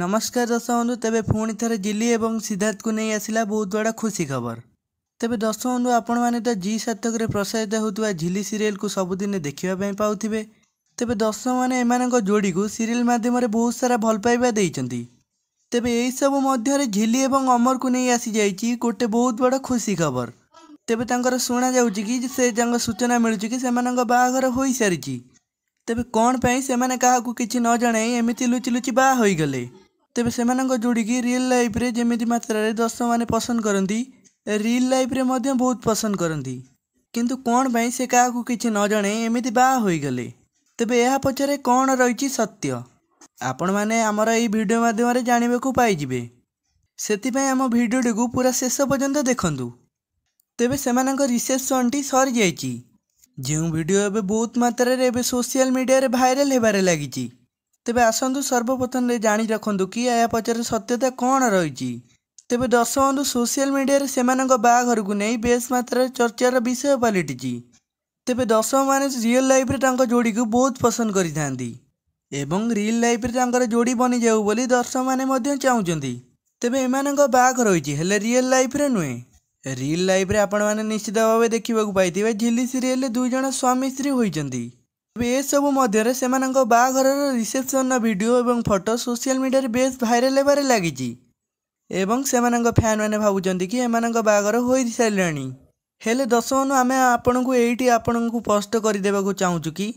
ନମସ୍କାର ଦଶବନ୍ଧୁ ତେବେ ପୁଣି ଥରେ ଜିଲି ଏବଂ ସିଦ୍ଧାର୍ଥକୁ ନେଇ ଆସିଲା ବହୁତ ବଡ଼ ଖୁସି ଖବର ତେବେ ଦଶବନ୍ଧୁ ଆପଣମାନେ ତ ଜି ସାର୍ଥକରେ ପ୍ରସାରିତ ହେଉଥିବା ଝିଲି ସିରିଏଲ୍କୁ ସବୁଦିନେ ଦେଖିବା ପାଇଁ ପାଉଥିବେ ତେବେ ଦର୍ଶକମାନେ ଏମାନଙ୍କ ଯୋଡ଼ିକୁ ସିରିଏଲ୍ ମାଧ୍ୟମରେ ବହୁତ ସାରା ଭଲ ପାଇବା ଦେଇଛନ୍ତି ତେବେ ଏହିସବୁ ମଧ୍ୟରେ ଝିଲି ଏବଂ ଅମରକୁ ନେଇ ଆସିଯାଇଛି ଗୋଟିଏ ବହୁତ ବଡ଼ ଖୁସି ଖବର ତେବେ ତାଙ୍କର ଶୁଣାଯାଉଛି କି ସେ ତାଙ୍କ ସୂଚନା ମିଳୁଛି କି ସେମାନଙ୍କ ବାହାଘର ହୋଇସାରିଛି ତେବେ କ'ଣ ପାଇଁ ସେମାନେ କାହାକୁ କିଛି ନ ଜଣାଇ ଏମିତି ଲୁଚି ଲୁଚି ବାହା ହୋଇଗଲେ ତେବେ ସେମାନଙ୍କ ଯୋଡ଼ିକି ରିଅଲ୍ ଲାଇଫ୍ରେ ଯେମିତି ମାତ୍ରାରେ ଦର୍ଶକମାନେ ପସନ୍ଦ କରନ୍ତି ରିଅଲ୍ ଲାଇଫ୍ରେ ମଧ୍ୟ ବହୁତ ପସନ୍ଦ କରନ୍ତି କିନ୍ତୁ କ'ଣ ପାଇଁ ସେ କାହାକୁ କିଛି ନ ଜଣେ ଏମିତି ବାହା ହୋଇଗଲେ ତେବେ ଏହା ପଛରେ କ'ଣ ରହିଛି ସତ୍ୟ ଆପଣମାନେ ଆମର ଏହି ଭିଡ଼ିଓ ମାଧ୍ୟମରେ ଜାଣିବାକୁ ପାଇଯିବେ ସେଥିପାଇଁ ଆମ ଭିଡ଼ିଓଟିକୁ ପୁରା ଶେଷ ପର୍ଯ୍ୟନ୍ତ ଦେଖନ୍ତୁ ତେବେ ସେମାନଙ୍କ ରିସେପ୍ସନ୍ଟି ସରିଯାଇଛି ଯେଉଁ ଭିଡ଼ିଓ ଏବେ ବହୁତ ମାତ୍ରାରେ ଏବେ ସୋସିଆଲ ମିଡ଼ିଆରେ ଭାଇରାଲ ହେବାରେ ଲାଗିଛି ତେବେ ଆସନ୍ତୁ ସର୍ବପ୍ରଥମରେ ଜାଣି ରଖନ୍ତୁ କି ଏହା ପଛରେ ସତ୍ୟତା କ'ଣ ରହିଛି ତେବେ ଦର୍ଶକଙ୍କୁ ସୋସିଆଲ ମିଡ଼ିଆରେ ସେମାନଙ୍କ ବାହାଘରକୁ ନେଇ ବେଶ୍ ମାତ୍ରାରେ ଚର୍ଚ୍ଚାର ବିଷୟ ପାଲଟିଛି ତେବେ ଦର୍ଶକମାନେ ରିଅଲ ଲାଇଫ୍ରେ ତାଙ୍କ ଯୋଡ଼ିକୁ ବହୁତ ପସନ୍ଦ କରିଥାନ୍ତି ଏବଂ ରିଅଲ ଲାଇଫ୍ରେ ତାଙ୍କର ଯୋଡ଼ି ବନିଯାଉ ବୋଲି ଦର୍ଶକମାନେ ମଧ୍ୟ ଚାହୁଁଛନ୍ତି ତେବେ ଏମାନଙ୍କ ବାହାଘର ହୋଇଛି ହେଲେ ରିଅଲ ଲାଇଫ୍ରେ ନୁହେଁ ରିଅଲ ଲାଇଫ୍ରେ ଆପଣମାନେ ନିଶ୍ଚିତ ଭାବେ ଦେଖିବାକୁ ପାଇଥିବେ ଝିଲି ସିରିଏଲରେ ଦୁଇଜଣ ସ୍ୱାମୀ ସ୍ତ୍ରୀ ହୋଇଛନ୍ତି ଏସବୁ ମଧ୍ୟରେ ସେମାନଙ୍କ ବାହାଘରର ରିସେପସନର ଭିଡ଼ିଓ ଏବଂ ଫଟୋ ସୋସିଆଲ ମିଡ଼ିଆରେ ବେଶ୍ ଭାଇରାଲ୍ ହେବାରେ ଲାଗିଛି ଏବଂ ସେମାନଙ୍କ ଫ୍ୟାନ୍ମାନେ ଭାବୁଛନ୍ତି କି ଏମାନଙ୍କ ବାହାଘର ହୋଇସାରିଲାଣି ହେଲେ ଦଶମନୁ ଆମେ ଆପଣଙ୍କୁ ଏଇଠି ଆପଣଙ୍କୁ ସ୍ପଷ୍ଟ କରିଦେବାକୁ ଚାହୁଁଛୁ କି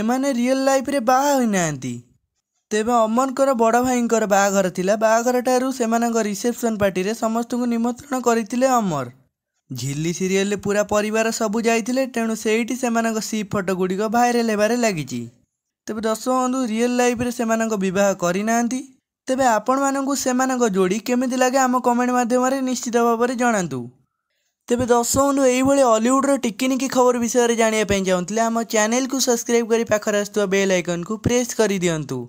ଏମାନେ ରିଅଲ ଲାଇଫ୍ରେ ବାହା ହୋଇନାହାନ୍ତି ତେବେ ଅମନଙ୍କର ବଡ଼ ଭାଇଙ୍କର ବାହାଘର ଥିଲା ବାହାଘର ଠାରୁ ସେମାନଙ୍କ ରିସେପସନ୍ ପାର୍ଟିରେ ସମସ୍ତଙ୍କୁ ନିମନ୍ତ୍ରଣ କରିଥିଲେ ଅମର ଝିଲି ସିରିଏଲରେ ପୁରା ପରିବାର ସବୁ ଯାଇଥିଲେ ତେଣୁ ସେଇଠି ସେମାନଙ୍କ ସି ଫଟୋ ଗୁଡ଼ିକ ଭାଇରାଲ ହେବାରେ ଲାଗିଛି ତେବେ ଦର୍ଶକ ବନ୍ଧୁ ରିଏଲ ଲାଇଫରେ ସେମାନଙ୍କ ବିବାହ କରିନାହାନ୍ତି ତେବେ ଆପଣମାନଙ୍କୁ ସେମାନଙ୍କ ଯୋଡ଼ି କେମିତି ଲାଗେ ଆମ କମେଣ୍ଟ ମାଧ୍ୟମରେ ନିଶ୍ଚିତ ଭାବରେ ଜଣାନ୍ତୁ ତେବେ ଦର୍ଶକ ବନ୍ଧୁ ଏହିଭଳି ଅଲିଉଡ଼ର ଟିକିନିକି ଖବର ବିଷୟରେ ଜାଣିବା ପାଇଁ ଚାହୁଁଥିଲେ ଆମ ଚ୍ୟାନେଲକୁ ସବସ୍କ୍ରାଇବ୍ କରି ପାଖରେ ଆସୁଥିବା ବେଲ୍ ଆଇକନ୍କୁ ପ୍ରେସ୍ କରିଦିଅନ୍ତୁ